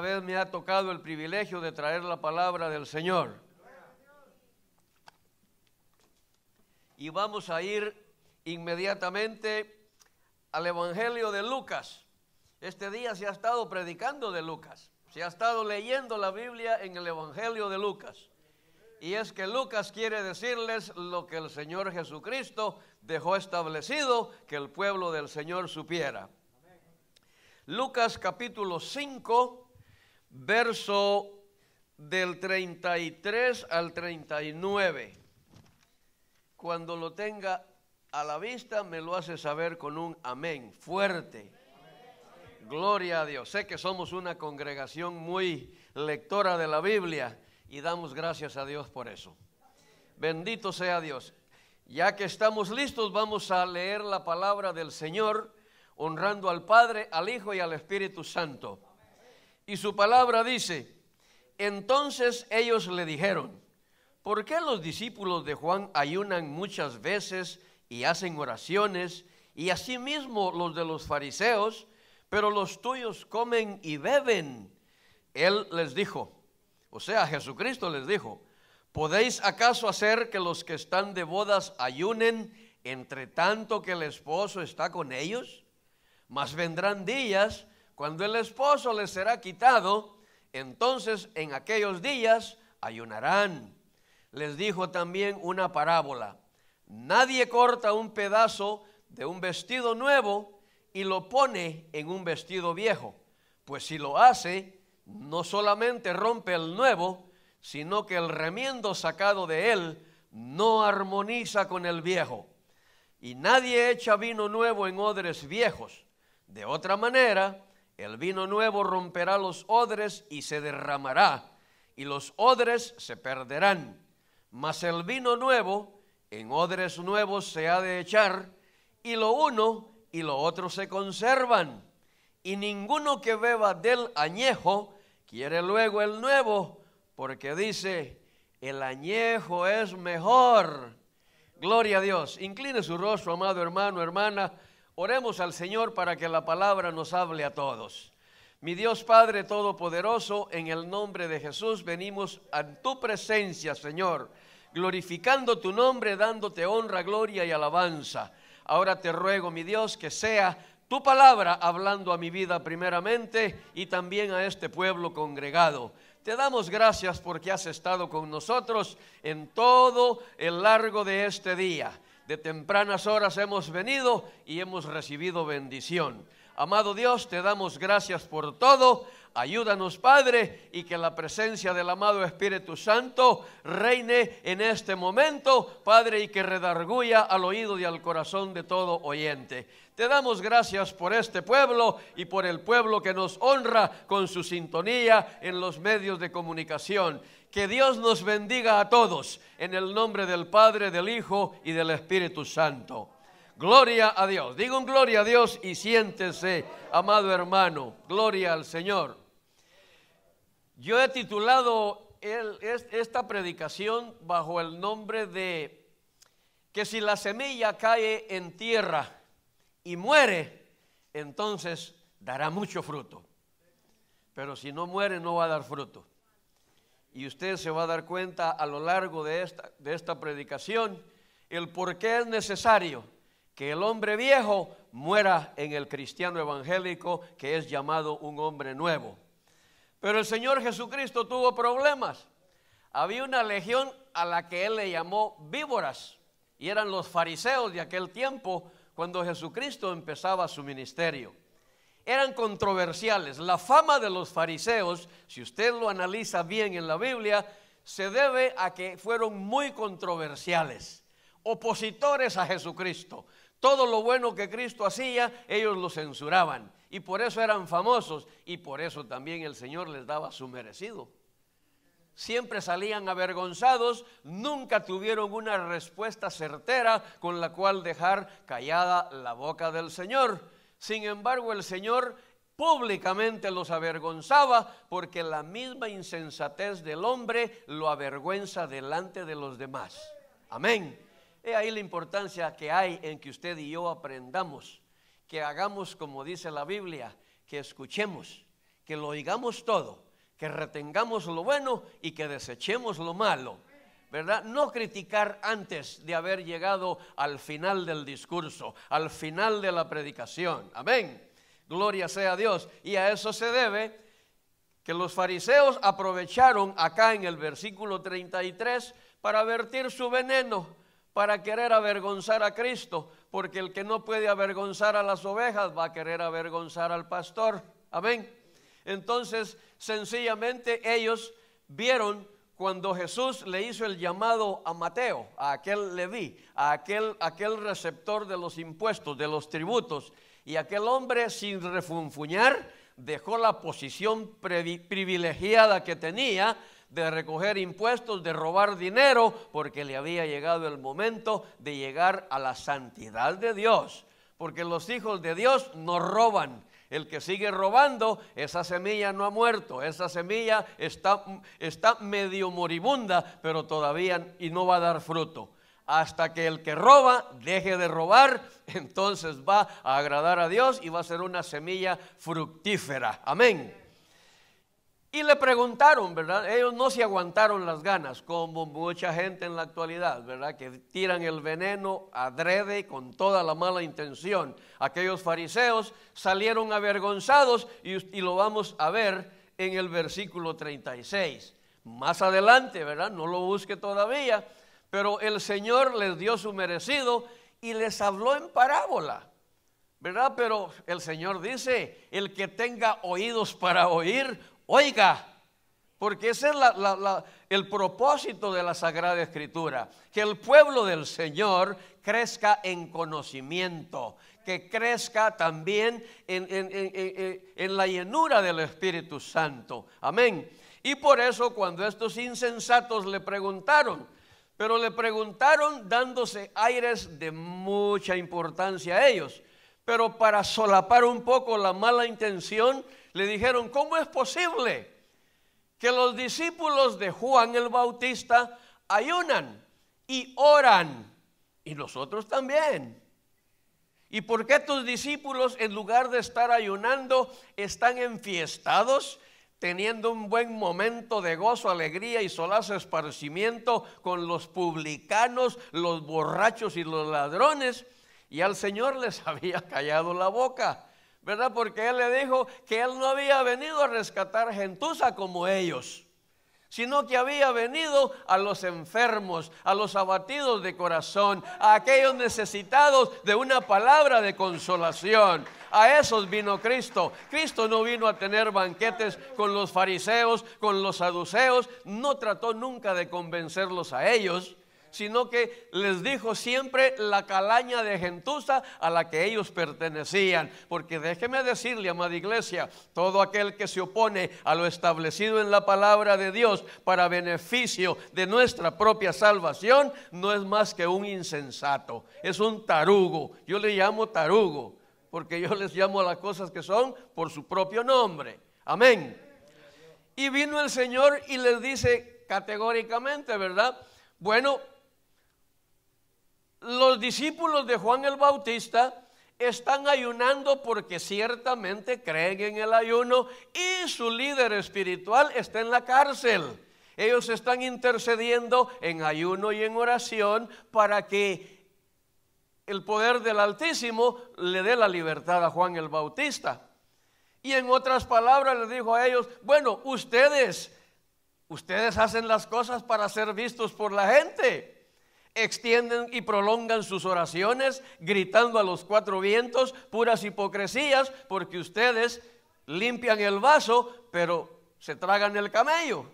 vez me ha tocado el privilegio de traer la palabra del Señor. Y vamos a ir inmediatamente al Evangelio de Lucas. Este día se ha estado predicando de Lucas, se ha estado leyendo la Biblia en el Evangelio de Lucas. Y es que Lucas quiere decirles lo que el Señor Jesucristo dejó establecido que el pueblo del Señor supiera. Lucas capítulo 5, verso del 33 al 39. Cuando lo tenga a la vista, me lo hace saber con un amén fuerte. Gloria a Dios. Sé que somos una congregación muy lectora de la Biblia y damos gracias a Dios por eso. Bendito sea Dios. Ya que estamos listos, vamos a leer la palabra del Señor, honrando al Padre, al Hijo y al Espíritu Santo. Y su palabra dice, entonces ellos le dijeron, ¿por qué los discípulos de Juan ayunan muchas veces y hacen oraciones y asimismo los de los fariseos, pero los tuyos comen y beben? Él les dijo, o sea, Jesucristo les dijo, ¿podéis acaso hacer que los que están de bodas ayunen entre tanto que el esposo está con ellos? Mas vendrán días cuando el esposo les será quitado, entonces en aquellos días ayunarán. Les dijo también una parábola. Nadie corta un pedazo de un vestido nuevo y lo pone en un vestido viejo, pues si lo hace, no solamente rompe el nuevo, sino que el remiendo sacado de él no armoniza con el viejo. Y nadie echa vino nuevo en odres viejos. De otra manera, el vino nuevo romperá los odres y se derramará, y los odres se perderán. Mas el vino nuevo en odres nuevos se ha de echar, y lo uno y lo otro se conservan. Y ninguno que beba del añejo quiere luego el nuevo, porque dice, el añejo es mejor. Gloria a Dios. Incline su rostro, amado hermano, hermana. Oremos al Señor para que la palabra nos hable a todos. Mi Dios Padre Todopoderoso, en el nombre de Jesús venimos a tu presencia, Señor, glorificando tu nombre, dándote honra, gloria y alabanza. Ahora te ruego, mi Dios, que sea tu palabra hablando a mi vida primeramente y también a este pueblo congregado. Te damos gracias porque has estado con nosotros en todo el largo de este día de tempranas horas hemos venido y hemos recibido bendición. Amado Dios, te damos gracias por todo. Ayúdanos, Padre, y que la presencia del amado Espíritu Santo reine en este momento, Padre, y que redarguya al oído y al corazón de todo oyente. Te damos gracias por este pueblo y por el pueblo que nos honra con su sintonía en los medios de comunicación. Que Dios nos bendiga a todos en el nombre del Padre, del Hijo y del Espíritu Santo. Gloria a Dios. Digo un gloria a Dios y siéntese, amado hermano. Gloria al Señor. Yo he titulado esta predicación bajo el nombre de que si la semilla cae en tierra y muere, entonces dará mucho fruto. Pero si no muere, no va a dar fruto. Y usted se va a dar cuenta a lo largo de esta predicación el por qué es necesario que el hombre viejo muera en el cristiano evangélico que es llamado un hombre nuevo. Pero el Señor Jesucristo tuvo problemas. Había una legión a la que él le llamó víboras, y eran los fariseos de aquel tiempo cuando Jesucristo empezaba su ministerio. Eran controversiales. La fama de los fariseos, si usted lo analiza bien en la Biblia, se debe a que fueron muy controversiales, opositores a Jesucristo. Todo lo bueno que Cristo hacía, ellos lo censuraban y por eso eran famosos y por eso también el Señor les daba su merecido. Siempre salían avergonzados, nunca tuvieron una respuesta certera con la cual dejar callada la boca del Señor. Sin embargo, el Señor públicamente los avergonzaba porque la misma insensatez del hombre lo avergüenza delante de los demás. Amén. He ahí la importancia que hay en que usted y yo aprendamos que hagamos como dice la Biblia, que escuchemos, que lo oigamos todo, que retengamos lo bueno y que desechemos lo malo. ¿verdad? No criticar antes de haber llegado al final del discurso, al final de la predicación. Amén. Gloria sea a Dios. Y a eso se debe que los fariseos aprovecharon acá en el versículo 33 para vertir su veneno, para querer avergonzar a Cristo, porque el que no puede avergonzar a las ovejas va a querer avergonzar al pastor. Amén. Entonces, sencillamente ellos vieron cuando Jesús le hizo el llamado a Mateo, a aquel Leví, a aquel, aquel receptor de los impuestos, de los tributos, y aquel hombre sin refunfuñar dejó la posición privilegiada que tenía de recoger impuestos, de robar dinero, porque le había llegado el momento de llegar a la santidad de Dios. Porque los hijos de Dios no roban. El que sigue robando, esa semilla no ha muerto, esa semilla está, está medio moribunda, pero todavía y no va a dar fruto hasta que el que roba deje de robar, entonces va a agradar a Dios y va a ser una semilla fructífera. Amén. Y le preguntaron, ¿verdad? Ellos no se aguantaron las ganas, como mucha gente en la actualidad, ¿verdad? Que tiran el veneno adrede con toda la mala intención. Aquellos fariseos salieron avergonzados y, lo vamos a ver en el versículo 36. Más adelante, ¿verdad? No lo busque todavía, pero el Señor les dio su merecido y les habló en parábola. ¿Verdad? Pero el Señor dice, el que tenga oídos para oír, oiga, porque ese es el propósito de la Sagrada Escritura, que el pueblo del Señor crezca en conocimiento, que crezca también en, en la llenura del Espíritu Santo. Amén. Y por eso cuando estos insensatos le preguntaron, pero le preguntaron dándose aires de mucha importancia a ellos, pero para solapar un poco la mala intención, le dijeron, ¿cómo es posible que los discípulos de Juan el Bautista ayunan y oran? Y nosotros también. ¿Y por qué tus discípulos en lugar de estar ayunando están enfiestados? teniendo un buen momento de gozo, alegría y solaz esparcimiento con los publicanos, los borrachos y los ladrones. Y al Señor les había callado la boca. ¿verdad? Porque él le dijo que él no había venido a rescatar gentuza como ellos, sino que había venido a los enfermos, a los abatidos de corazón, a aquellos necesitados de una palabra de consolación. A esos vino Cristo. Cristo no vino a tener banquetes con los fariseos, con los saduceos, no trató nunca de convencerlos a ellos sino que les dijo siempre la calaña de gentuza a la que ellos pertenecían. Porque déjeme decirle, amada iglesia, todo aquel que se opone a lo establecido en la palabra de Dios para beneficio de nuestra propia salvación, no es más que un insensato, es un tarugo. Yo le llamo tarugo, porque yo les llamo a las cosas que son por su propio nombre. Amén. Y vino el Señor y les dice categóricamente, ¿verdad? Bueno, los discípulos de Juan el Bautista están ayunando porque ciertamente creen en el ayuno y su líder espiritual está en la cárcel. Ellos están intercediendo en ayuno y en oración para que el poder del Altísimo le dé la libertad a Juan el Bautista. Y en otras palabras les dijo a ellos, bueno, ustedes, ustedes hacen las cosas para ser vistos por la gente extienden y prolongan sus oraciones gritando a los cuatro vientos puras hipocresías porque ustedes limpian el vaso pero se tragan el camello.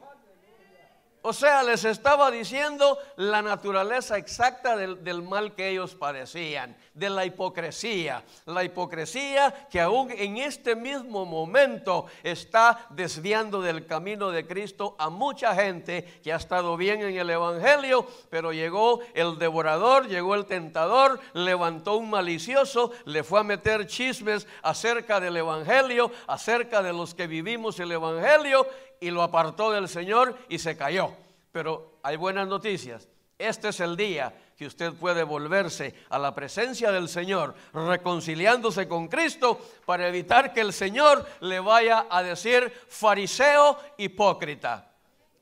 O sea, les estaba diciendo la naturaleza exacta del, mal que ellos parecían de la hipocresía. La hipocresía que aún en este mismo momento está desviando del camino de Cristo a mucha gente que ha estado bien en el Evangelio, pero llegó el devorador, llegó el tentador, levantó un malicioso, le fue a meter chismes acerca del Evangelio, acerca de los que vivimos el Evangelio, y lo apartó del Señor y se cayó. Pero hay buenas noticias. Este es el día que usted puede volverse a la presencia del Señor, reconciliándose con Cristo para evitar que el Señor le vaya a decir fariseo hipócrita.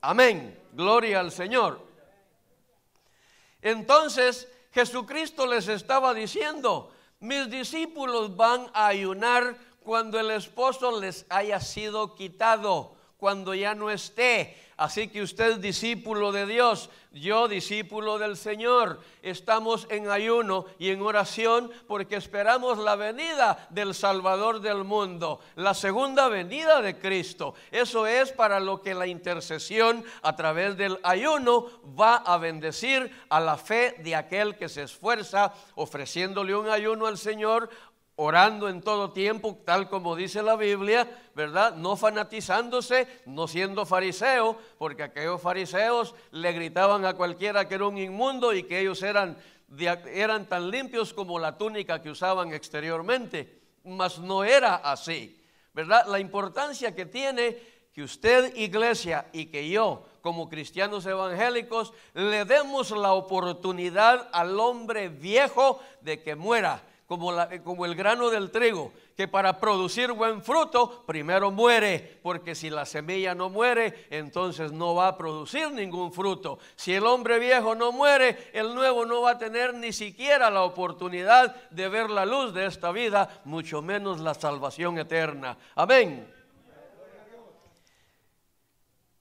Amén. Gloria al Señor. Entonces Jesucristo les estaba diciendo, mis discípulos van a ayunar cuando el esposo les haya sido quitado cuando ya no esté. Así que usted discípulo de Dios, yo discípulo del Señor, estamos en ayuno y en oración porque esperamos la venida del Salvador del mundo, la segunda venida de Cristo. Eso es para lo que la intercesión a través del ayuno va a bendecir a la fe de aquel que se esfuerza ofreciéndole un ayuno al Señor, orando en todo tiempo, tal como dice la Biblia, ¿verdad? No fanatizándose, no siendo fariseo, porque aquellos fariseos le gritaban a cualquiera que era un inmundo y que ellos eran, eran tan limpios como la túnica que usaban exteriormente, mas no era así, ¿verdad? La importancia que tiene que usted, iglesia, y que yo, como cristianos evangélicos, le demos la oportunidad al hombre viejo de que muera eh, como, el grano del trigo, que para producir buen fruto primero muere, porque si la semilla no muere, entonces no va a producir ningún fruto. Si el hombre viejo no muere, el nuevo no va a tener ni siquiera la oportunidad de ver la luz de esta vida, mucho menos la salvación eterna. Amén.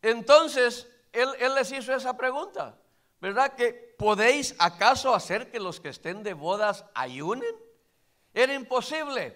Entonces, él, él, les hizo esa pregunta, ¿verdad? Que podéis acaso hacer que los que estén de bodas ayunen? Era imposible.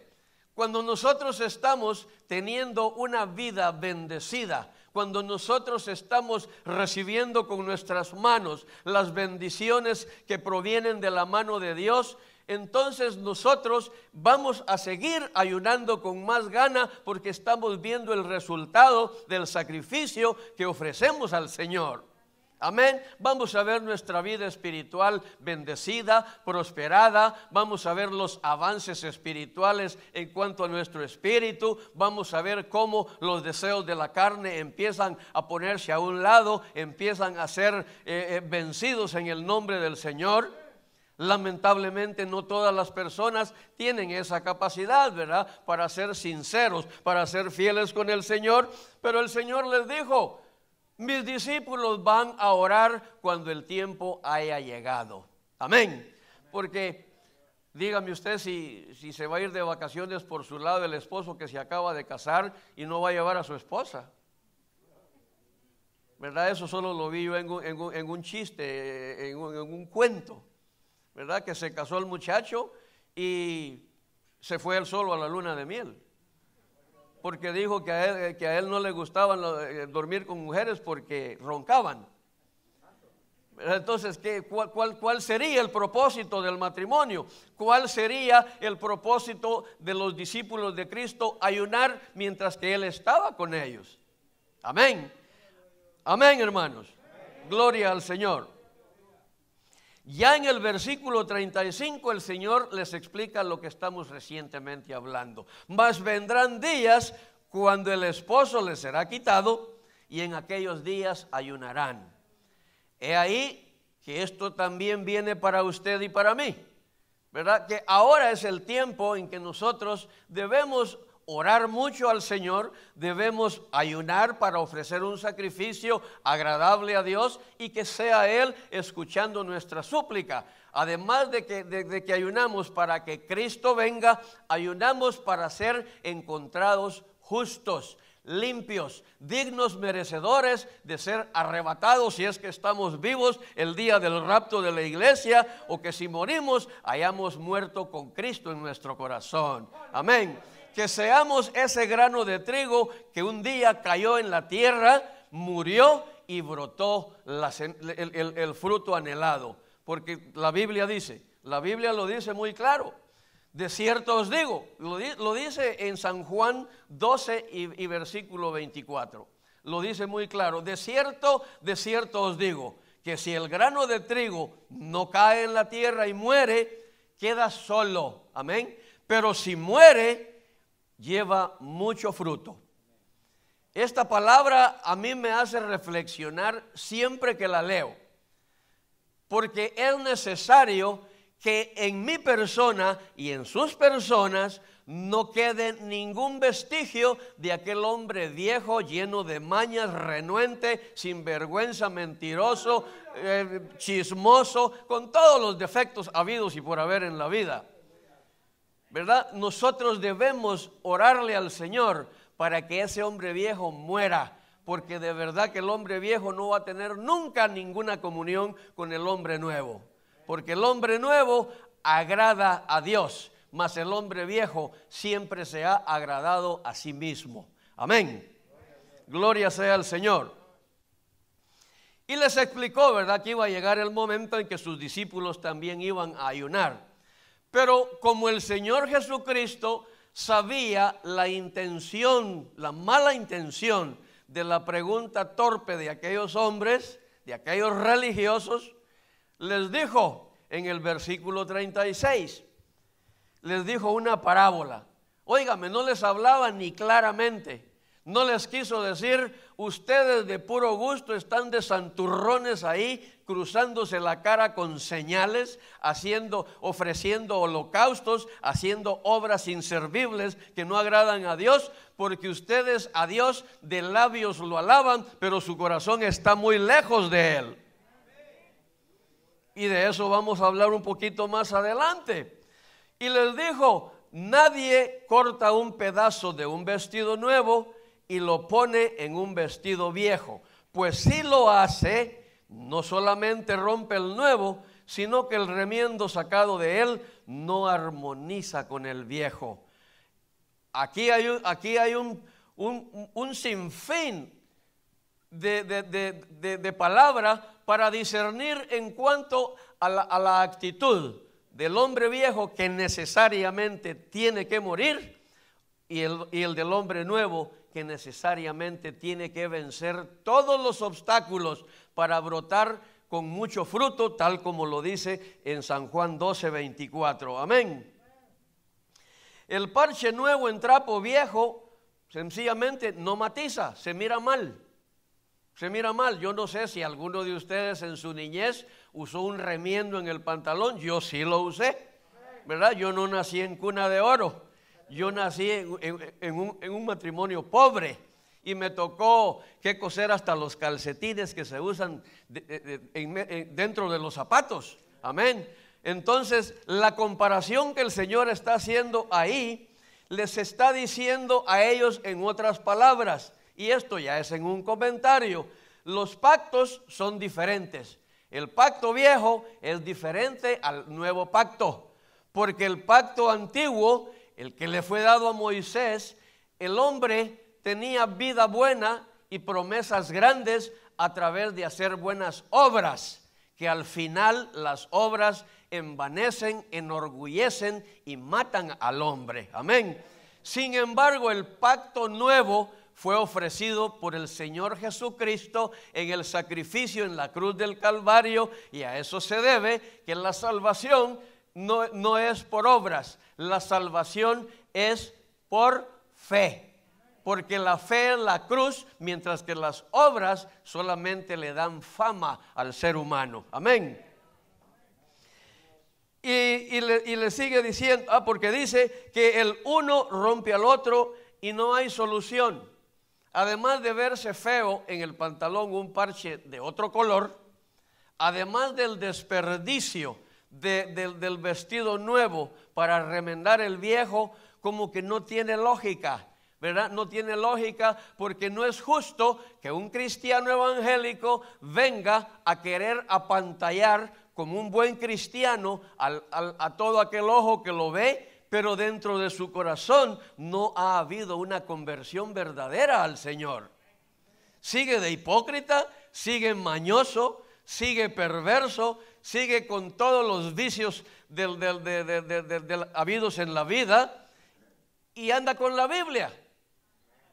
Cuando nosotros estamos teniendo una vida bendecida, cuando nosotros estamos recibiendo con nuestras manos las bendiciones que provienen de la mano de Dios, entonces nosotros vamos a seguir ayunando con más gana porque estamos viendo el resultado del sacrificio que ofrecemos al Señor. Amén. Vamos a ver nuestra vida espiritual bendecida, prosperada. Vamos a ver los avances espirituales en cuanto a nuestro espíritu. Vamos a ver cómo los deseos de la carne empiezan a ponerse a un lado, empiezan a ser eh, eh, vencidos en el nombre del Señor. Lamentablemente no todas las personas tienen esa capacidad, ¿verdad? Para ser sinceros, para ser fieles con el Señor. Pero el Señor les dijo, mis discípulos van a orar cuando el tiempo haya llegado. Amén. Porque dígame usted si, se va a ir de vacaciones por su lado el esposo que se acaba de casar y no va a llevar a su esposa. ¿Verdad? Eso solo lo vi yo en un, chiste, en un, en un cuento. ¿Verdad? Que se casó el muchacho y se fue él solo a la luna de miel porque dijo eh, que a él, no le gustaban eh, dormir con mujeres porque roncaban. Entonces, ¿qué, cuál, sería el propósito del matrimonio? ¿Cuál sería el propósito de los discípulos de Cristo ayunar mientras que Él estaba con ellos? Amén. Amén, hermanos. Gloria al Señor. Ya en el versículo 35 el Señor les explica lo que estamos recientemente hablando. Mas vendrán días cuando el esposo les será quitado y en aquellos días ayunarán. He ahí que esto también viene para usted y para mí. ¿Verdad? Que ahora es el tiempo en que nosotros debemos orar mucho al Señor, debemos ayunar para ofrecer un sacrificio agradable a Dios y que sea Él escuchando nuestra súplica. Además de que, que ayunamos para que Cristo venga, ayunamos para ser encontrados justos limpios, dignos, merecedores de ser arrebatados si es que estamos vivos el día del rapto de la iglesia o que si morimos hayamos muerto con Cristo en nuestro corazón. Amén que seamos ese grano de trigo que un día cayó en la tierra, murió y brotó el, fruto anhelado. Porque la Biblia dice, la Biblia lo dice muy claro. De cierto os digo, lo, dice en San Juan 12 y, y versículo 24. Lo dice muy claro, de cierto, de cierto os digo, que si el grano de trigo no cae en la tierra y muere, queda solo. Amén. Pero si muere, lleva mucho fruto. Esta palabra a mí me hace reflexionar siempre que la leo, porque es necesario que en mi persona y en sus personas no quede ningún vestigio de aquel hombre viejo, lleno de mañas, renuente, sinvergüenza, mentiroso, eh, chismoso, con todos los defectos habidos y por haber en la vida. ¿verdad? Nosotros debemos orarle al Señor para que ese hombre viejo muera, porque de verdad que el hombre viejo no va a tener nunca ninguna comunión con el hombre nuevo, porque el hombre nuevo agrada a Dios, mas el hombre viejo siempre se ha agradado a sí mismo. Amén. Gloria sea al Señor. Y les explicó, ¿verdad?, que iba a llegar el momento en que sus discípulos también iban a ayunar. Pero como el Señor Jesucristo sabía la intención, la mala intención de la pregunta torpe de aquellos hombres, de aquellos religiosos, les dijo en el versículo 36, les dijo una parábola. Óigame, no les hablaba ni claramente, no les quiso decir, ustedes de puro gusto están de santurrones ahí, cruzándose la cara con señales, haciendo, ofreciendo holocaustos, haciendo obras inservibles que no agradan a Dios, porque ustedes a Dios de labios lo alaban, pero su corazón está muy lejos de Él. Y de eso vamos a hablar un poquito más adelante. Y les dijo, nadie corta un pedazo de un vestido nuevo y lo pone en un vestido viejo. Pues si lo hace, no solamente rompe el nuevo, sino que el remiendo sacado de él no armoniza con el viejo. Aquí hay, un, sinfín de, palabras para discernir en cuanto a la, actitud del hombre viejo que necesariamente tiene que morir y el, y el del hombre nuevo que necesariamente tiene que vencer todos los obstáculos para brotar con mucho fruto, tal como lo dice en San Juan 12, 24. Amén. El parche nuevo en trapo viejo sencillamente no matiza, se mira mal. Se mira mal. Yo no sé si alguno de ustedes en su niñez usó un remiendo en el pantalón. Yo sí lo usé. ¿Verdad? Yo no nací en cuna de oro yo nací en, un, matrimonio pobre y me tocó que coser hasta los calcetines que se usan dentro de los zapatos. Amén. Entonces, la comparación que el Señor está haciendo ahí, les está diciendo a ellos en otras palabras, y esto ya es en un comentario, los pactos son diferentes. El pacto viejo es diferente al nuevo pacto, porque el pacto antiguo el que le fue dado a Moisés, el hombre tenía vida buena y promesas grandes a través de hacer buenas obras, que al final las obras envanecen, enorgullecen y matan al hombre. Amén. Sin embargo, el pacto nuevo fue ofrecido por el Señor Jesucristo en el sacrificio en la cruz del Calvario y a eso se debe que la salvación no, es por obras, la salvación es por fe. Porque la fe en la cruz, mientras que las obras solamente le dan fama al ser humano. Amén. Y, le, y, le, sigue diciendo, ah, porque dice que el uno rompe al otro y no hay solución. Además de verse feo en el pantalón un parche de otro color, además del desperdicio del vestido nuevo para remendar el viejo, como que no tiene lógica. ¿verdad? No tiene lógica porque no es justo que un cristiano evangélico venga a querer apantallar como un buen cristiano a todo aquel ojo que lo ve, pero dentro de su corazón no ha habido una conversión verdadera al Señor. Sigue de hipócrita, sigue mañoso, sigue perverso, sigue con todos los vicios del, habidos en la vida y anda con la Biblia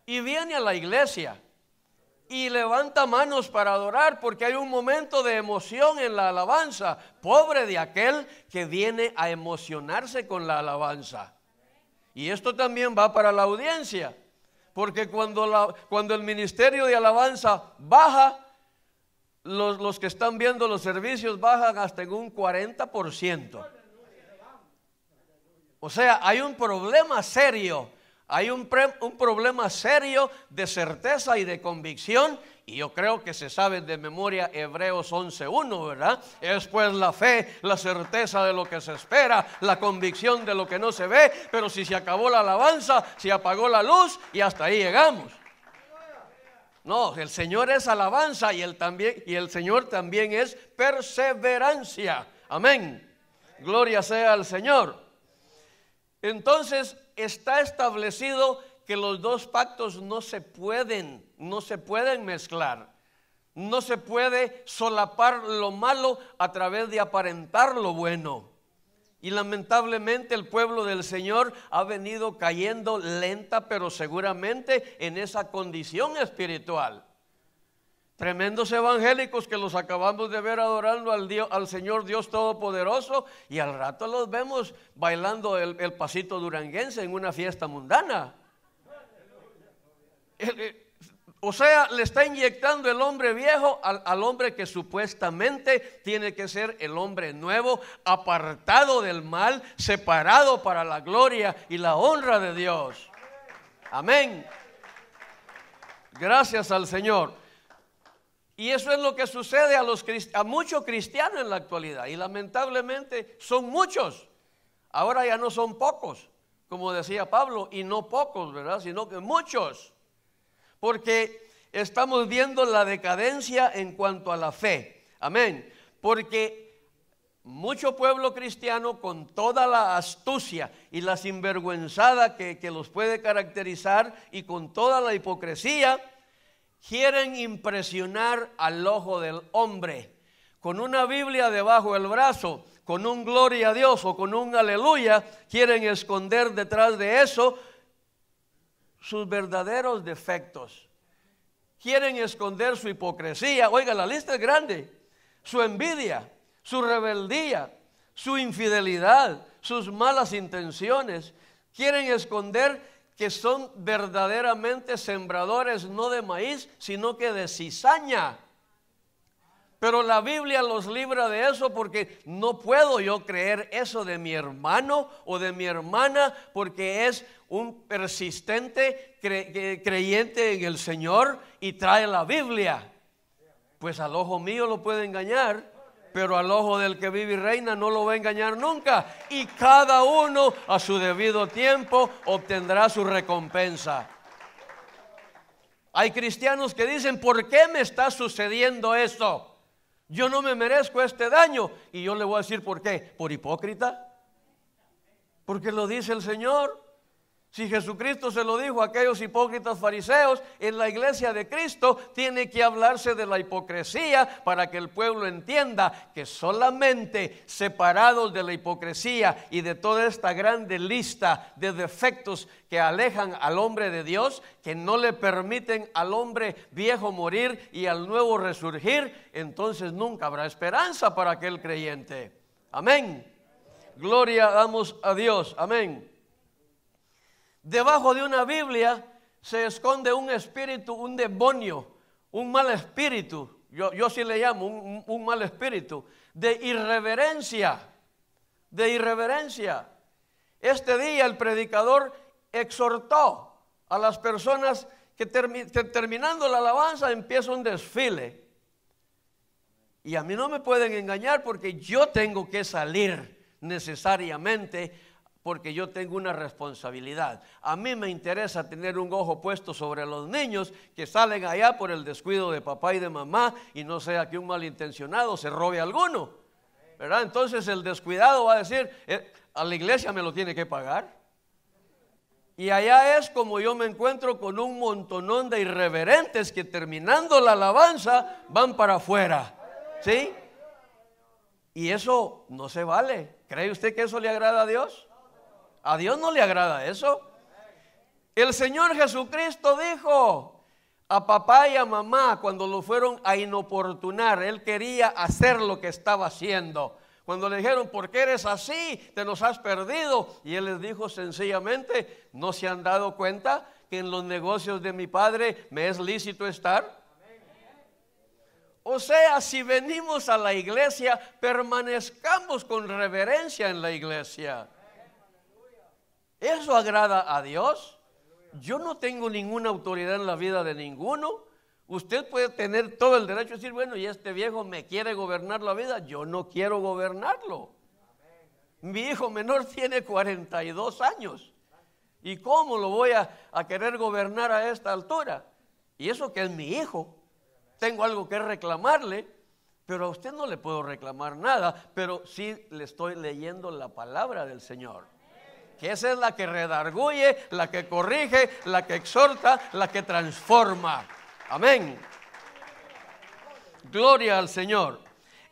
y viene a la iglesia y levanta manos para adorar porque hay un momento de emoción en la alabanza. Pobre de aquel que viene a emocionarse con la alabanza. Y esto también va para la audiencia, porque cuando, cuando el ministerio de alabanza baja, los, los, que están viendo los servicios bajan hasta en un 40%. O sea, hay un problema serio, hay un, un problema serio de certeza y de convicción y yo creo que se sabe de memoria Hebreos 11.1, ¿verdad? Es pues la fe, la certeza de lo que se espera, la convicción de lo que no se ve, pero si se acabó la alabanza, se apagó la luz y hasta ahí llegamos. No, el Señor es alabanza y el, también, y el Señor también es perseverancia. Amén. Gloria sea al Señor. Entonces está establecido que los dos pactos no se pueden, no se pueden mezclar. No se puede solapar lo malo a través de aparentar lo bueno. Y lamentablemente el pueblo del Señor ha venido cayendo lenta pero seguramente en esa condición espiritual. Tremendos evangélicos que los acabamos de ver adorando al, Señor Dios Todopoderoso y al rato los vemos bailando el, pasito duranguense en una fiesta mundana. O sea, le está inyectando el hombre viejo al, hombre que supuestamente tiene que ser el hombre nuevo, apartado del mal, separado para la gloria y la honra de Dios. Amén. Gracias al Señor. Y eso es lo que sucede a, los, a muchos cristianos en la actualidad. Y lamentablemente son muchos. Ahora ya no son pocos, como decía Pablo, y no pocos, ¿verdad? Sino que muchos porque estamos viendo la decadencia en cuanto a la fe. Amén. Porque mucho pueblo cristiano con toda la astucia y la sinvergüenzada que, que los puede caracterizar y con toda la hipocresía, quieren impresionar al ojo del hombre con una Biblia debajo del brazo, con un gloria a Dios o con un aleluya, quieren esconder detrás de eso sus verdaderos defectos. Quieren esconder su hipocresía. Oiga, la lista es grande. Su envidia, su rebeldía, su infidelidad, sus malas intenciones. Quieren esconder que son verdaderamente sembradores no de maíz, sino que de cizaña. Pero la Biblia los libra de eso porque no puedo yo creer eso de mi hermano o de mi hermana porque es un persistente creyente en el Señor y trae la Biblia. Pues al ojo mío lo puede engañar, pero al ojo del que vive y reina no lo va a engañar nunca. Y cada uno a su debido tiempo obtendrá su recompensa. Hay cristianos que dicen, ¿por qué me está sucediendo esto? Yo no me merezco este daño. Y yo le voy a decir, ¿por qué? ¿Por hipócrita? Porque lo dice el Señor. Si Jesucristo se lo dijo a aquellos hipócritas fariseos, en la iglesia de Cristo tiene que hablarse de la hipocresía para que el pueblo entienda que solamente separados de la hipocresía y de toda esta grande lista de defectos que alejan al hombre de Dios, que no le permiten al hombre viejo morir y al nuevo resurgir, entonces nunca habrá esperanza para aquel creyente. Amén. Gloria damos a Dios. Amén. Debajo de una Biblia se esconde un espíritu, un demonio, un mal espíritu. Yo, sí le llamo un, mal espíritu. De irreverencia. De irreverencia. Este día el predicador exhortó a las personas que, que, terminando la alabanza empieza un desfile. Y a mí no me pueden engañar porque yo tengo que salir necesariamente porque yo tengo una responsabilidad. A mí me interesa tener un ojo puesto sobre los niños que salen allá por el descuido de papá y de mamá y no sea que un malintencionado se robe alguno. ¿Verdad? Entonces el descuidado va a decir, eh, a la iglesia me lo tiene que pagar. Y allá es como yo me encuentro con un montonón de irreverentes que terminando la alabanza van para afuera. ¿Sí? Y eso no se vale. ¿Cree usted que eso le agrada a Dios? A Dios no le agrada eso. El Señor Jesucristo dijo a papá y a mamá cuando lo fueron a inoportunar, él quería hacer lo que estaba haciendo. Cuando le dijeron, ¿por qué eres así? Te nos has perdido. Y él les dijo sencillamente, ¿no se han dado cuenta que en los negocios de mi padre me es lícito estar? O sea, si venimos a la iglesia, permanezcamos con reverencia en la iglesia. ¿Eso agrada a Dios? Yo no tengo ninguna autoridad en la vida de ninguno. Usted puede tener todo el derecho de decir, bueno, y este viejo me quiere gobernar la vida. Yo no quiero gobernarlo. Mi hijo menor tiene 42 años. ¿Y cómo lo voy a, a querer gobernar a esta altura? Y eso que es mi hijo. Tengo algo que reclamarle, pero a usted no le puedo reclamar nada, pero sí le estoy leyendo la palabra del Señor que esa es la que redarguye, la que corrige, la que exhorta, la que transforma. Amén. Gloria al Señor.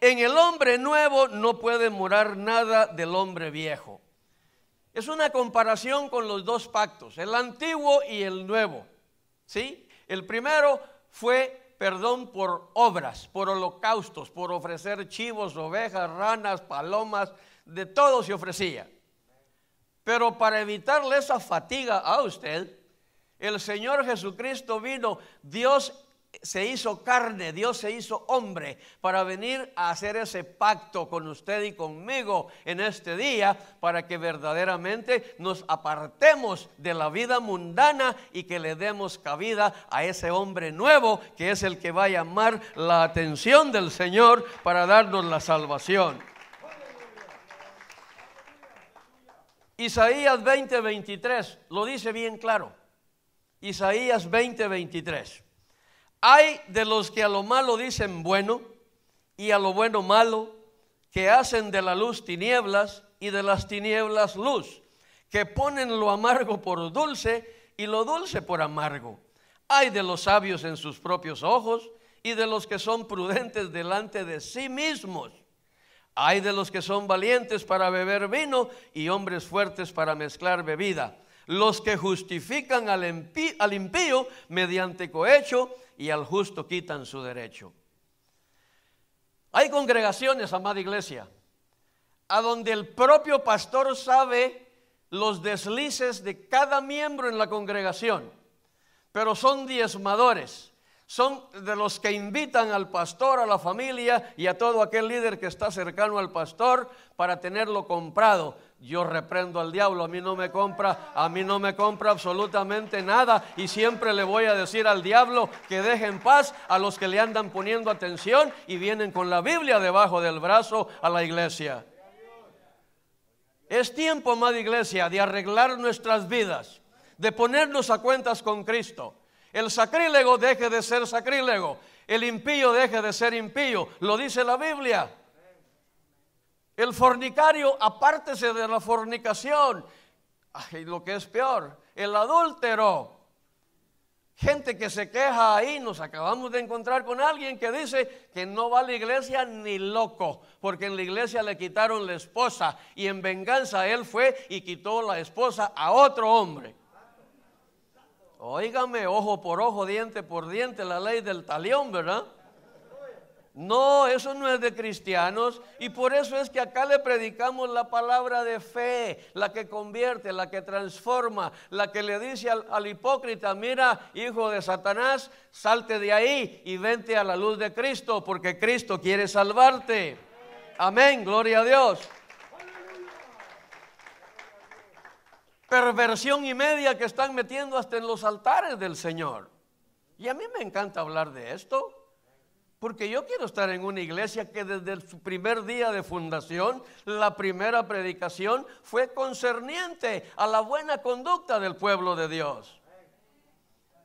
En el hombre nuevo no puede morar nada del hombre viejo. Es una comparación con los dos pactos, el antiguo y el nuevo. ¿Sí? El primero fue perdón por obras, por holocaustos, por ofrecer chivos, ovejas, ranas, palomas, de todo se ofrecía. Pero para evitarle esa fatiga a usted, el Señor Jesucristo vino, Dios se hizo carne, Dios se hizo hombre para venir a hacer ese pacto con usted y conmigo en este día para que verdaderamente nos apartemos de la vida mundana y que le demos cabida a ese hombre nuevo que es el que va a llamar la atención del Señor para darnos la salvación. Isaías 2023 lo dice bien claro. Isaías 2023 Hay de los que a lo malo dicen bueno y a lo bueno malo, que hacen de la luz tinieblas y de las tinieblas luz, que ponen lo amargo por dulce y lo dulce por amargo. Hay de los sabios en sus propios ojos y de los que son prudentes delante de sí mismos. Hay de los que son valientes para beber vino y hombres fuertes para mezclar bebida. Los que justifican al, impío, mediante cohecho y al justo quitan su derecho. Hay congregaciones, amada iglesia, a donde el propio pastor sabe los deslices de cada miembro en la congregación, pero son diezmadores son de los que invitan al pastor, a la familia y a todo aquel líder que está cercano al pastor para tenerlo comprado. Yo reprendo al diablo, a mí no me compra, a mí no me compra absolutamente nada y siempre le voy a decir al diablo que deje en paz a los que le andan poniendo atención y vienen con la Biblia debajo del brazo a la iglesia. Es tiempo, amada iglesia, de arreglar nuestras vidas, de ponernos a cuentas con Cristo el sacrílego deje de ser sacrílego. El impío deje de ser impío. Lo dice la Biblia. El fornicario apártese de la fornicación. Y lo que es peor, el adúltero. Gente que se queja ahí, nos acabamos de encontrar con alguien que dice que no va a la iglesia ni loco, porque en la iglesia le quitaron la esposa y en venganza él fue y quitó la esposa a otro hombre. Óigame, ojo por ojo, diente por diente, la ley del talión, ¿verdad? No, eso no es de cristianos y por eso es que acá le predicamos la palabra de fe, la que convierte, la que transforma, la que le dice al, al, hipócrita, mira, hijo de Satanás, salte de ahí y vente a la luz de Cristo porque Cristo quiere salvarte. Amén, gloria a Dios. perversión y media que están metiendo hasta en los altares del Señor. Y a mí me encanta hablar de esto, porque yo quiero estar en una iglesia que desde su primer día de fundación, la primera predicación fue concerniente a la buena conducta del pueblo de Dios.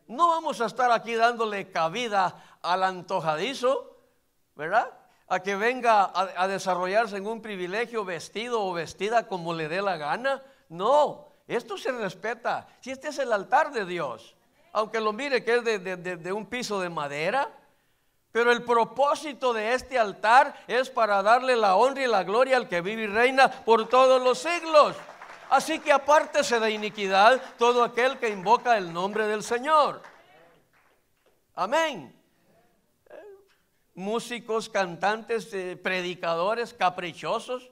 No vamos a estar aquí dándole cabida al antojadizo, ¿verdad? A que venga a, desarrollarse en un privilegio vestido o vestida como le dé la gana. No, esto se respeta. Si este es el altar de Dios, aunque lo mire que es de, un piso de madera, pero el propósito de este altar es para darle la honra y la gloria al que vive y reina por todos los siglos. Así que apártese de iniquidad todo aquel que invoca el nombre del Señor. Amén. Eh, músicos, cantantes, eh, predicadores, caprichosos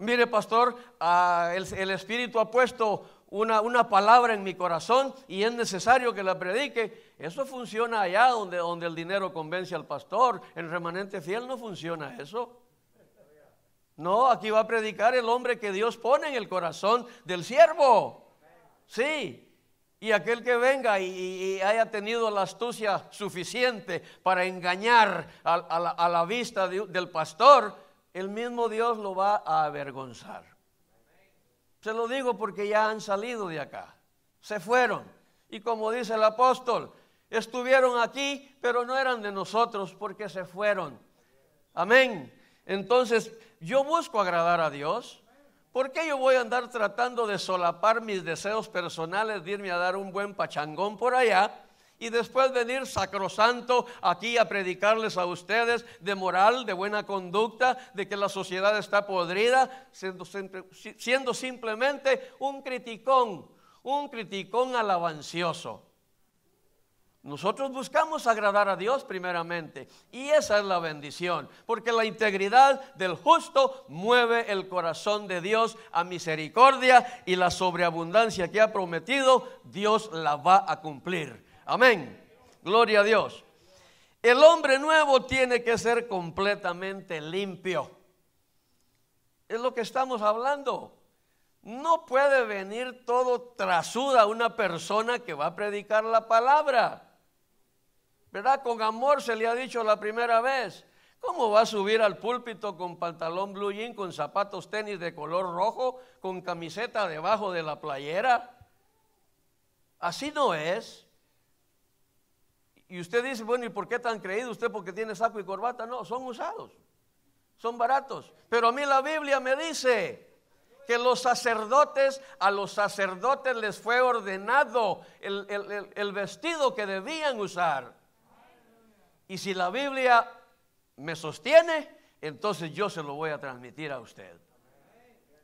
mire pastor, ah, el, Espíritu ha puesto una, palabra en mi corazón y es necesario que la predique. Eso funciona allá donde, donde el dinero convence al pastor. En remanente fiel no funciona eso. No, aquí va a predicar el hombre que Dios pone en el corazón del siervo. Sí. Y aquel que venga y, haya tenido la astucia suficiente para engañar a, la, vista del pastor, el mismo Dios lo va a avergonzar. Se lo digo porque ya han salido de acá, se fueron. Y como dice el apóstol, estuvieron aquí, pero no eran de nosotros porque se fueron. Amén. Entonces, yo busco agradar a Dios. ¿Por qué yo voy a andar tratando de solapar mis deseos personales, de irme a dar un buen pachangón por allá? y después venir sacrosanto aquí a predicarles a ustedes de moral, de buena conducta, de que la sociedad está podrida, siendo, simplemente un criticón, un criticón alabancioso. Nosotros buscamos agradar a Dios primeramente y esa es la bendición, porque la integridad del justo mueve el corazón de Dios a misericordia y la sobreabundancia que ha prometido, Dios la va a cumplir. Amén. Gloria a Dios. El hombre nuevo tiene que ser completamente limpio. Es lo que estamos hablando. No puede venir todo trasuda una persona que va a predicar la palabra. ¿Verdad? Con amor se le ha dicho la primera vez. ¿Cómo va a subir al púlpito con pantalón blue jean, con zapatos tenis de color rojo, con camiseta debajo de la playera? Así no es. Y usted dice, bueno, ¿y por qué tan creído usted porque tiene saco y corbata? No, son usados, son baratos. Pero a mí la Biblia me dice que los sacerdotes, a los sacerdotes les fue ordenado el, vestido que debían usar. Y si la Biblia me sostiene, entonces yo se lo voy a transmitir a usted.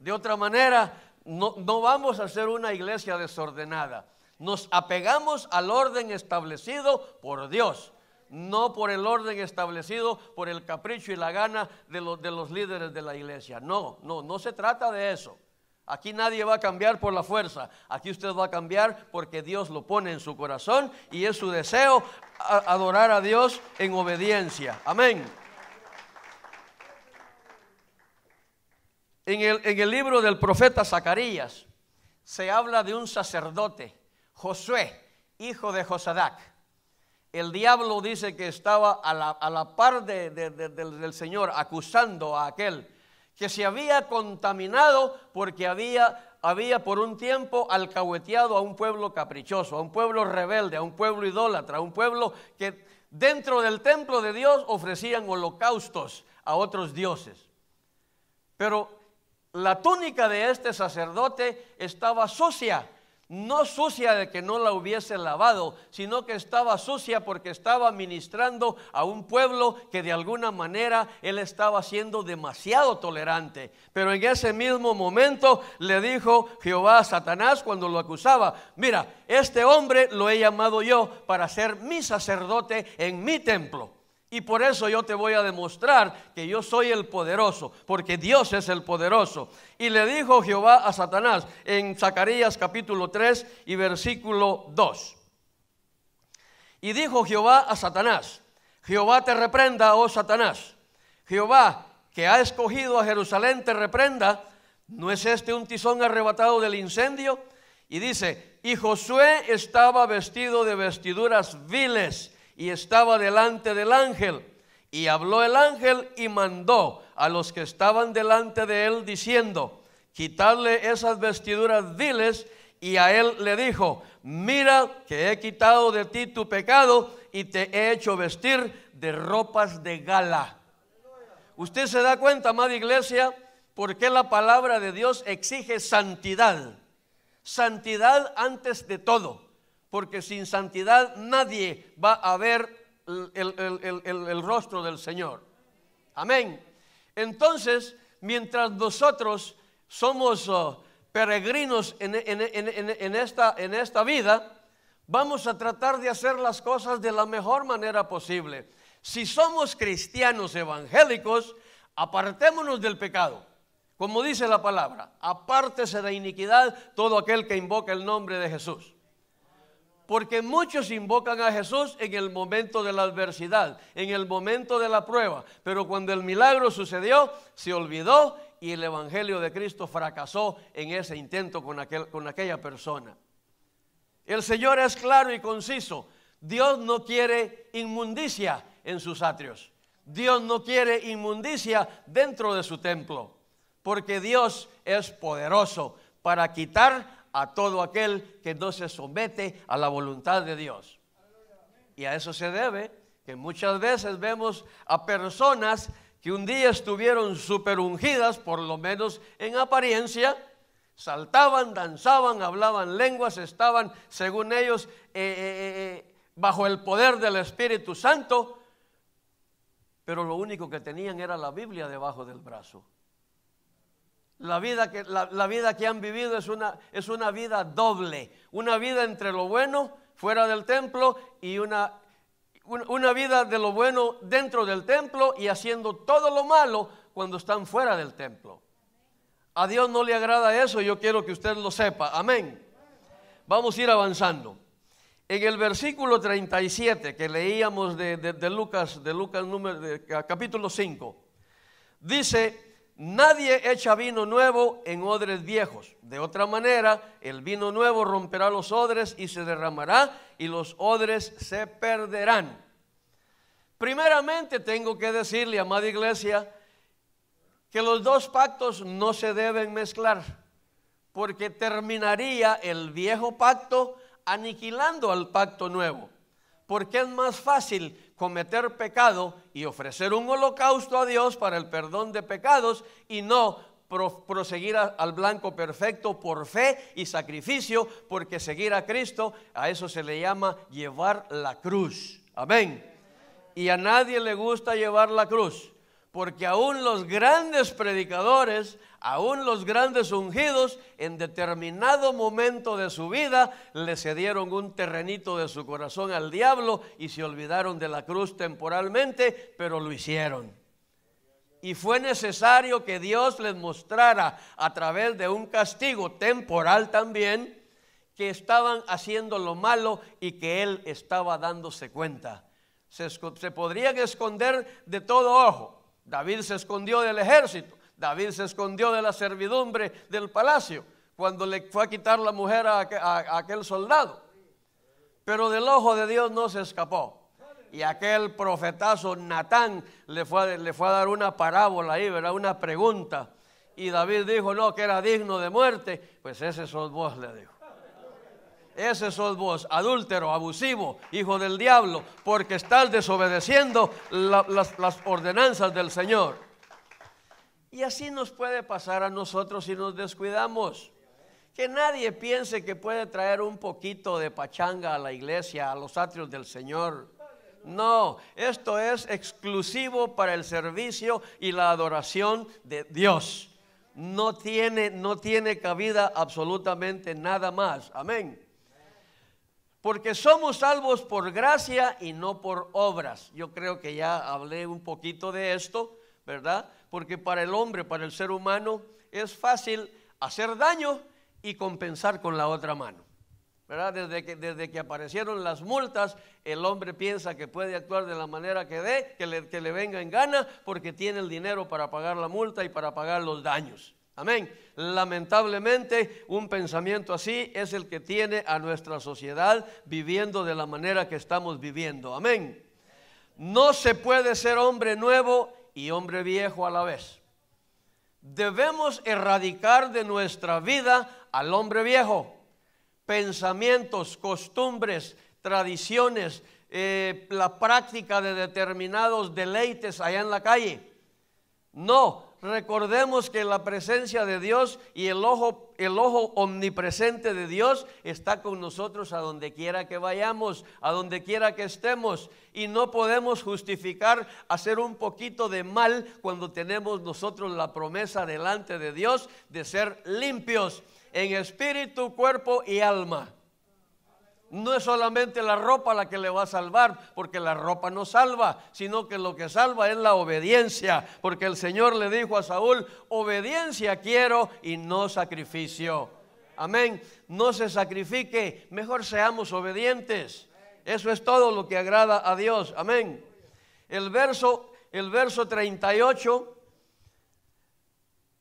De otra manera, no, no vamos a ser una iglesia desordenada. Nos apegamos al orden establecido por Dios, no por el orden establecido por el capricho y la gana de, los, de los líderes de la iglesia. No, no, no se trata de eso. Aquí nadie va a cambiar por la fuerza. Aquí usted va a cambiar porque Dios lo pone en su corazón y es su deseo adorar a Dios en obediencia. Amén. En en el libro del profeta Zacarías se habla de un sacerdote Josué, hijo de Josadac. El diablo dice que estaba a la, par del Señor acusando a aquel que se había contaminado porque había, había por un tiempo alcahueteado a un pueblo caprichoso, a un pueblo rebelde, a un pueblo idólatra, a un pueblo que dentro del templo de Dios ofrecían holocaustos a otros dioses. Pero la túnica de este sacerdote estaba sucia no sucia de que no la hubiese lavado, sino que estaba sucia porque estaba ministrando a un pueblo que de alguna manera él estaba siendo demasiado tolerante. Pero en ese mismo momento le dijo Jehová a Satanás cuando lo acusaba, mira, este hombre lo he llamado yo para ser mi sacerdote en mi templo. Y por eso yo te voy a demostrar que yo soy el poderoso, porque Dios es el poderoso. Y le dijo Jehová a Satanás en Zacarías capítulo 3 y versículo 2. Y dijo Jehová a Satanás, Jehová te reprenda, oh Satanás. Jehová, que ha escogido a Jerusalén, te reprenda. ¿No es este un tizón arrebatado del incendio? Y dice, y Josué estaba vestido de vestiduras viles y estaba delante del ángel. Y habló el ángel y mandó a los que estaban delante de él diciendo, quitarle esas vestiduras diles Y a él le dijo, mira que he quitado de ti tu pecado y te he hecho vestir de ropas de gala. Usted se da cuenta, amada iglesia, porque la palabra de Dios exige santidad. Santidad antes de todo porque sin santidad nadie va a ver el, rostro del Señor. Amén. Entonces, mientras nosotros somos oh, peregrinos en, en, en, esta, en esta vida, vamos a tratar de hacer las cosas de la mejor manera posible. Si somos cristianos evangélicos, apartémonos del pecado. Como dice la palabra, apártese de iniquidad todo aquel que invoca el nombre de Jesús. Porque muchos invocan a Jesús en el momento de la adversidad, en el momento de la prueba. Pero cuando el milagro sucedió, se olvidó y el Evangelio de Cristo fracasó en ese intento con, con aquella persona. El Señor es claro y conciso. Dios no quiere inmundicia en sus atrios. Dios no quiere inmundicia dentro de su templo. Porque Dios es poderoso para quitar a todo aquel que no se somete a la voluntad de Dios. Y a eso se debe que muchas veces vemos a personas que un día estuvieron super ungidas, por lo menos en apariencia, saltaban, danzaban, hablaban lenguas, estaban, según ellos, eh, eh, eh, bajo el poder del Espíritu Santo, pero lo único que tenían era la Biblia debajo del brazo. La vida que, la, vida que han vivido es una, es una vida doble, una vida entre lo bueno fuera del templo y una, una vida de lo bueno dentro del templo y haciendo todo lo malo cuando están fuera del templo. A Dios no le agrada eso, yo quiero que usted lo sepa. Amén. Vamos a ir avanzando. En el versículo 37 que leíamos de, Lucas, de Lucas número, de, capítulo 5, dice, Nadie echa vino nuevo en odres viejos. De otra manera, el vino nuevo romperá los odres y se derramará y los odres se perderán. Primeramente tengo que decirle, amada iglesia, que los dos pactos no se deben mezclar, porque terminaría el viejo pacto aniquilando al pacto nuevo, porque es más fácil cometer pecado y ofrecer un holocausto a Dios para el perdón de pecados y no proseguir al blanco perfecto por fe y sacrificio, porque seguir a Cristo, a eso se le llama llevar la cruz. Amén. Y a nadie le gusta llevar la cruz, porque aún los grandes predicadores Aún los grandes ungidos en determinado momento de su vida le cedieron un terrenito de su corazón al diablo y se olvidaron de la cruz temporalmente, pero lo hicieron. Y fue necesario que Dios les mostrara a través de un castigo temporal también que estaban haciendo lo malo y que Él estaba dándose cuenta. Se, se podrían esconder de todo ojo. David se escondió del ejército. David se escondió de la servidumbre del palacio cuando le fue a quitar la mujer a, aquel soldado. Pero del ojo de Dios no se escapó. Y aquel profetazo Natán le fue, le fue a dar una parábola ahí, ¿verdad? Una pregunta. Y David dijo, no, que era digno de muerte. Pues ese sos vos, le dijo. Ese sos vos, adúltero, abusivo, hijo del diablo, porque estás desobedeciendo las ordenanzas del Señor. Y así nos puede pasar a nosotros si nos descuidamos. Que nadie piense que puede traer un poquito de pachanga a la iglesia, a los atrios del Señor. No, esto es exclusivo para el servicio y la adoración de Dios. No tiene, no tiene cabida absolutamente nada más. Amén. Porque somos salvos por gracia y no por obras. Yo creo que ya hablé un poquito de esto, ¿verdad? porque para el hombre, para el ser humano, es fácil hacer daño y compensar con la otra mano. ¿verdad? Desde, que, desde que aparecieron las multas, el hombre piensa que puede actuar de la manera que dé, que le, que le venga en gana, porque tiene el dinero para pagar la multa y para pagar los daños. Amén. Lamentablemente, un pensamiento así es el que tiene a nuestra sociedad viviendo de la manera que estamos viviendo. Amén. No se puede ser hombre nuevo y hombre viejo a la vez. Debemos erradicar de nuestra vida al hombre viejo, pensamientos, costumbres, tradiciones, eh, la práctica de determinados deleites allá en la calle. No, Recordemos que la presencia de Dios y el ojo, el ojo omnipresente de Dios está con nosotros a donde quiera que vayamos, a donde quiera que estemos. Y no podemos justificar hacer un poquito de mal cuando tenemos nosotros la promesa delante de Dios de ser limpios en espíritu, cuerpo y alma. No es solamente la ropa la que le va a salvar, porque la ropa no salva, sino que lo que salva es la obediencia, porque el Señor le dijo a Saúl, obediencia quiero y no sacrificio. Amén, no se sacrifique, mejor seamos obedientes. Eso es todo lo que agrada a Dios. Amén. El verso, el verso 38.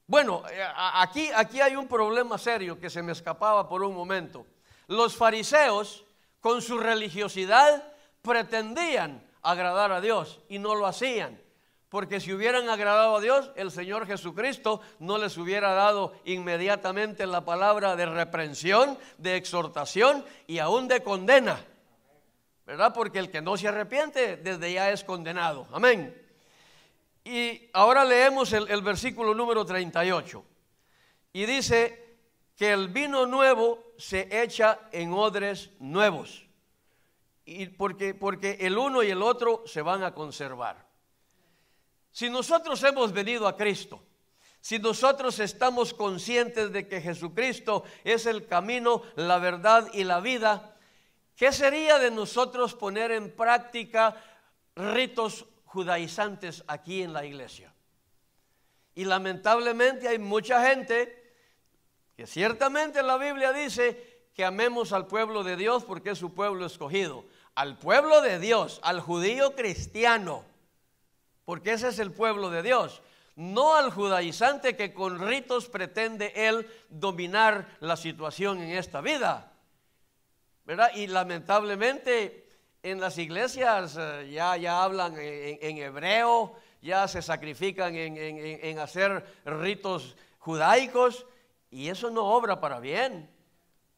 Bueno, eh, aquí, aquí hay un problema serio que se me escapaba por un momento. Los fariseos, con su religiosidad, pretendían agradar a Dios y no lo hacían. Porque si hubieran agradado a Dios, el Señor Jesucristo no les hubiera dado inmediatamente la palabra de reprensión, de exhortación y aún de condena. ¿Verdad? Porque el que no se arrepiente desde ya es condenado. Amén. Y ahora leemos el, versículo número 38. Y dice, que el vino nuevo se echa en odres nuevos. Y porque, porque el uno y el otro se van a conservar. Si nosotros hemos venido a Cristo, si nosotros estamos conscientes de que Jesucristo es el camino, la verdad y la vida, ¿qué sería de nosotros poner en práctica ritos judaizantes aquí en la iglesia? Y lamentablemente hay mucha gente que ciertamente la Biblia dice que amemos al pueblo de Dios porque es su pueblo escogido. Al pueblo de Dios, al judío cristiano, porque ese es el pueblo de Dios. No al judaizante que con ritos pretende él dominar la situación en esta vida. ¿Verdad? Y lamentablemente en las iglesias eh, ya, ya hablan en, hebreo, ya se sacrifican en hacer ritos judaicos y eso no obra para bien,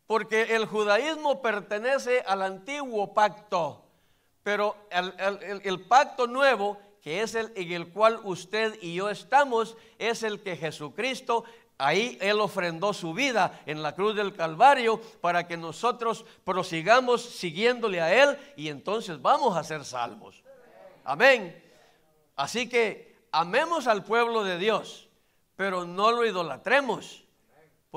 porque el judaísmo pertenece al antiguo pacto, pero el, pacto nuevo, que es el en el cual usted y yo estamos, es el que Jesucristo Ahí Él ofrendó su vida en la cruz del Calvario para que nosotros prosigamos siguiéndole a Él y entonces vamos a ser salvos. Amén. Así que amemos al pueblo de Dios, pero no lo idolatremos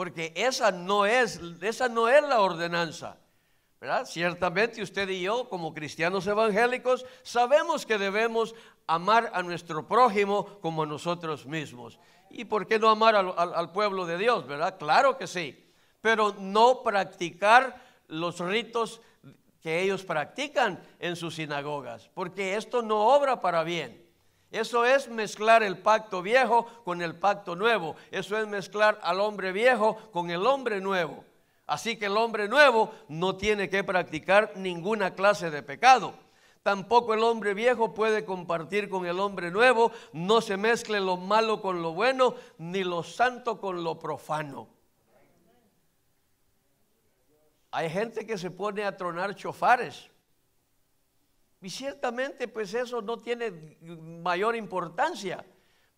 porque esa no es, esa no es la ordenanza. Ciertamente usted y yo, como cristianos evangélicos, sabemos que debemos amar a nuestro prójimo como a nosotros mismos. ¿Y por qué no amar al, pueblo de Dios? ¿Verdad? Claro que sí. Pero no practicar los ritos que ellos practican en sus sinagogas, porque esto no obra para bien. Eso es mezclar el pacto viejo con el pacto nuevo. Eso es mezclar al hombre viejo con el hombre nuevo. Así que el hombre nuevo no tiene que practicar ninguna clase de pecado. Tampoco el hombre viejo puede compartir con el hombre nuevo. No se mezcle lo malo con lo bueno, ni lo santo con lo profano. Hay gente que se pone a tronar chofares y ciertamente pues eso no tiene mayor importancia.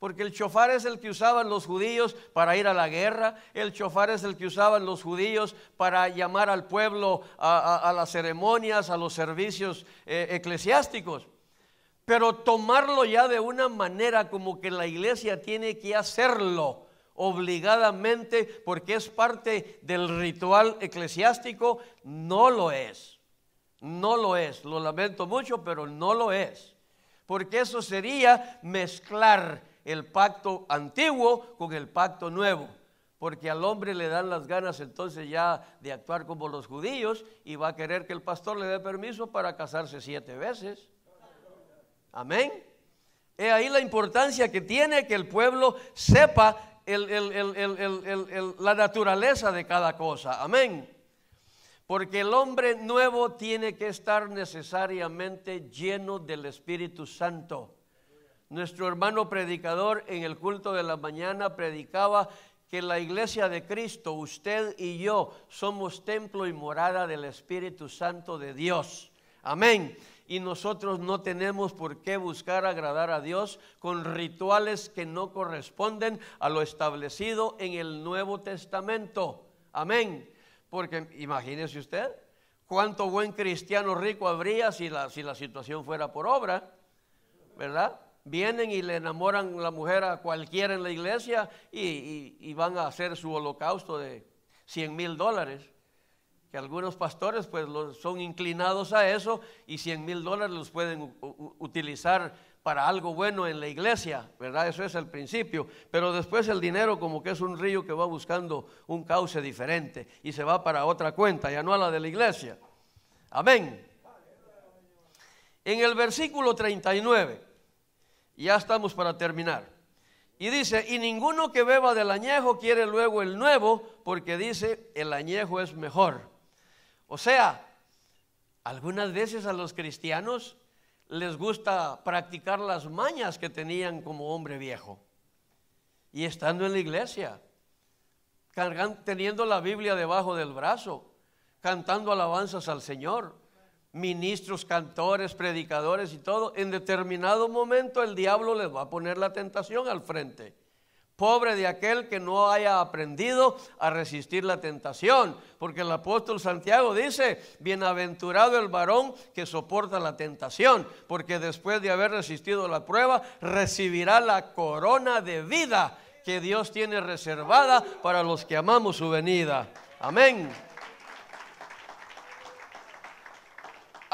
Porque el chofar es el que usaban los judíos para ir a la guerra, el chofar es el que usaban los judíos para llamar al pueblo a, las ceremonias, a los servicios eh, eclesiásticos. Pero tomarlo ya de una manera como que la iglesia tiene que hacerlo obligadamente porque es parte del ritual eclesiástico, no lo es. No lo es. Lo lamento mucho, pero no lo es. Porque eso sería mezclar el pacto antiguo con el pacto nuevo. Porque al hombre le dan las ganas entonces ya de actuar como los judíos y va a querer que el pastor le dé permiso para casarse siete veces. Amén. He ahí la importancia que tiene que el pueblo sepa la naturaleza de cada cosa. Amén. Porque el hombre nuevo tiene que estar necesariamente lleno del Espíritu Santo. Nuestro hermano predicador en el culto de la mañana predicaba que la iglesia de Cristo, usted y yo, somos templo y morada del Espíritu Santo de Dios. Amén. Y nosotros no tenemos por qué buscar agradar a Dios con rituales que no corresponden a lo establecido en el Nuevo Testamento. Amén. Porque imagínese usted, cuánto buen cristiano rico habría si la, si la situación fuera por obra, ¿verdad? Vienen y le enamoran la mujer a cualquiera en la iglesia y, y van a hacer su holocausto de 100 mil dólares. Que algunos pastores pues son inclinados a eso y 100 mil dólares los pueden utilizar para algo bueno en la iglesia, ¿verdad? Eso es el principio. Pero después el dinero como que es un río que va buscando un cauce diferente y se va para otra cuenta, ya no a la de la iglesia. Amén. En el versículo 39, ya estamos para terminar. Y dice, y ninguno que beba del añejo quiere luego el nuevo, porque dice, el añejo es mejor. O sea, algunas veces a los cristianos les gusta practicar las mañas que tenían como hombre viejo. Y estando en la iglesia, cargan, teniendo la Biblia debajo del brazo, cantando alabanzas al Señor, ministros, cantores, predicadores y todo, en determinado momento el diablo les va a poner la tentación al frente. Pobre de aquel que no haya aprendido a resistir la tentación, porque el apóstol Santiago dice, bienaventurado el varón que soporta la tentación, porque después de haber resistido la prueba, recibirá la corona de vida que Dios tiene reservada para los que amamos su venida. Amén.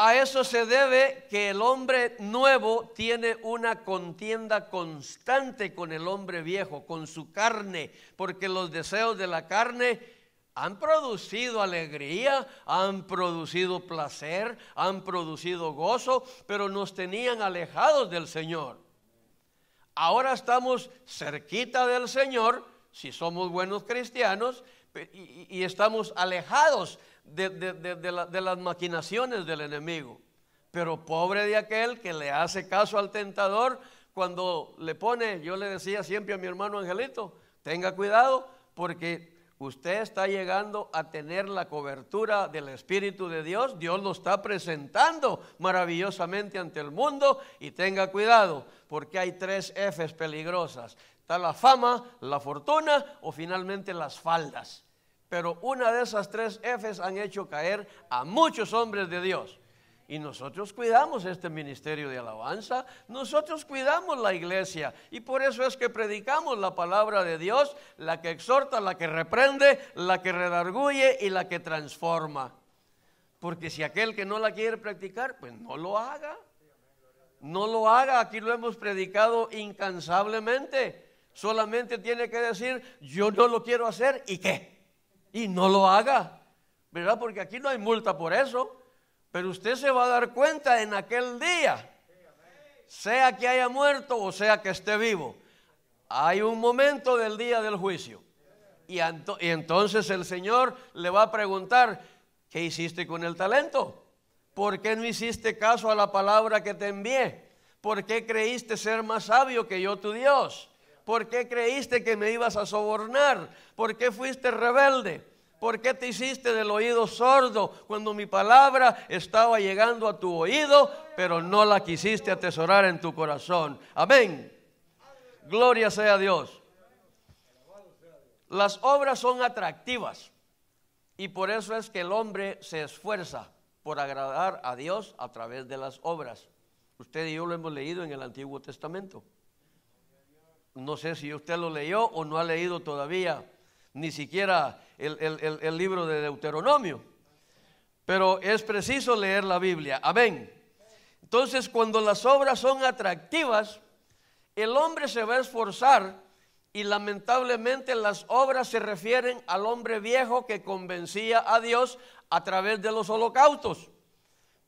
A eso se debe que el hombre nuevo tiene una contienda constante con el hombre viejo, con su carne, porque los deseos de la carne han producido alegría, han producido placer, han producido gozo, pero nos tenían alejados del Señor. Ahora estamos cerquita del Señor, si somos buenos cristianos, y, estamos alejados de, las maquinaciones del enemigo. Pero pobre de aquel que le hace caso al tentador cuando le pone, yo le decía siempre a mi hermano Angelito, tenga cuidado porque usted está llegando a tener la cobertura del Espíritu de Dios, Dios lo está presentando maravillosamente ante el mundo y tenga cuidado porque hay tres Fs peligrosas, está la fama, la fortuna o finalmente las faldas. Pero una de esas tres Fs han hecho caer a muchos hombres de Dios. Y nosotros cuidamos este ministerio de alabanza, nosotros cuidamos la iglesia. Y por eso es que predicamos la palabra de Dios, la que exhorta, la que reprende, la que redarguye y la que transforma. Porque si aquel que no la quiere practicar, pues no lo haga. No lo haga, aquí lo hemos predicado incansablemente. Solamente tiene que decir, yo no lo quiero hacer y qué y no lo haga, ¿verdad? Porque aquí no hay multa por eso, pero usted se va a dar cuenta en aquel día, sea que haya muerto o sea que esté vivo, hay un momento del día del juicio. Y, entonces el Señor le va a preguntar, ¿qué hiciste con el talento? ¿Por qué no hiciste caso a la palabra que te envié? ¿Por qué creíste ser más sabio que yo tu Dios? ¿Por qué creíste que me ibas a sobornar? ¿Por qué fuiste rebelde? ¿Por qué te hiciste del oído sordo cuando mi palabra estaba llegando a tu oído, pero no la quisiste atesorar en tu corazón? Amén. Gloria sea a Dios. Las obras son atractivas y por eso es que el hombre se esfuerza por agradar a Dios a través de las obras. Usted y yo lo hemos leído en el Antiguo Testamento no sé si usted lo leyó o no ha leído todavía ni siquiera el, libro de Deuteronomio. Pero es preciso leer la Biblia. Amén. Entonces, cuando las obras son atractivas, el hombre se va a esforzar y lamentablemente las obras se refieren al hombre viejo que convencía a Dios a través de los holocaustos.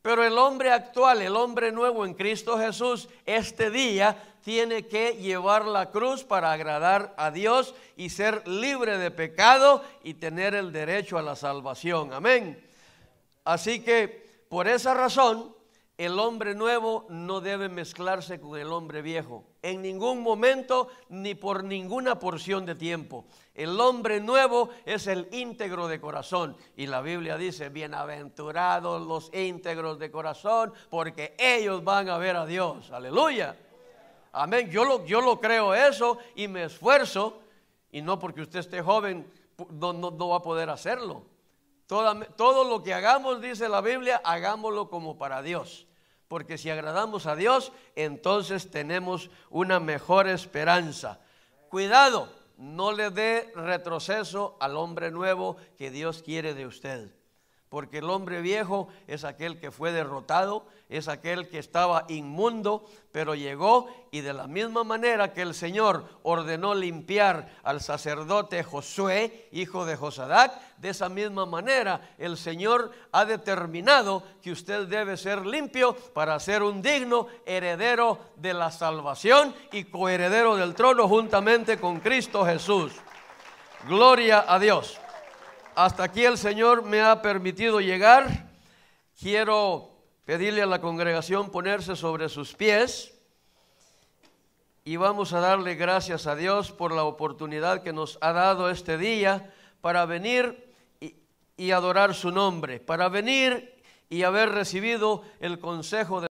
Pero el hombre actual, el hombre nuevo en Cristo Jesús, este día tiene que llevar la cruz para agradar a Dios y ser libre de pecado y tener el derecho a la salvación. Amén. Así que por esa razón, el hombre nuevo no debe mezclarse con el hombre viejo, en ningún momento ni por ninguna porción de tiempo. El hombre nuevo es el íntegro de corazón. Y la Biblia dice, bienaventurados los íntegros de corazón, porque ellos van a ver a Dios. Aleluya. Amén. Yo lo, yo lo creo eso y me esfuerzo, y no porque usted esté joven, no, va a poder hacerlo. todo lo que hagamos, dice la Biblia, hagámoslo como para Dios porque si agradamos a Dios, entonces tenemos una mejor esperanza. Cuidado, no le dé retroceso al hombre nuevo que Dios quiere de usted porque el hombre viejo es aquel que fue derrotado, es aquel que estaba inmundo, pero llegó y de la misma manera que el Señor ordenó limpiar al sacerdote Josué, hijo de Josadac, de esa misma manera el Señor ha determinado que usted debe ser limpio para ser un digno heredero de la salvación y coheredero del trono juntamente con Cristo Jesús. Gloria a Dios hasta aquí el Señor me ha permitido llegar. Quiero pedirle a la congregación ponerse sobre sus pies y vamos a darle gracias a Dios por la oportunidad que nos ha dado este día para venir y, adorar su nombre, para venir y haber recibido el consejo de